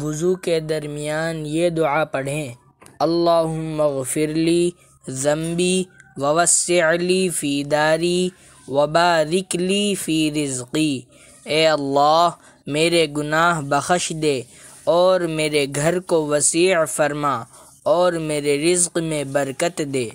وضو کے درمیان یہ دعا پڑھیں اللہ مغفرلی ضمبی ووسع علی فی داری وبارک لی فی رزقی اے اللہ میرے گناہ بخش دے اور میرے گھر کو وسیع فرما اور میرے رزق میں برکت دے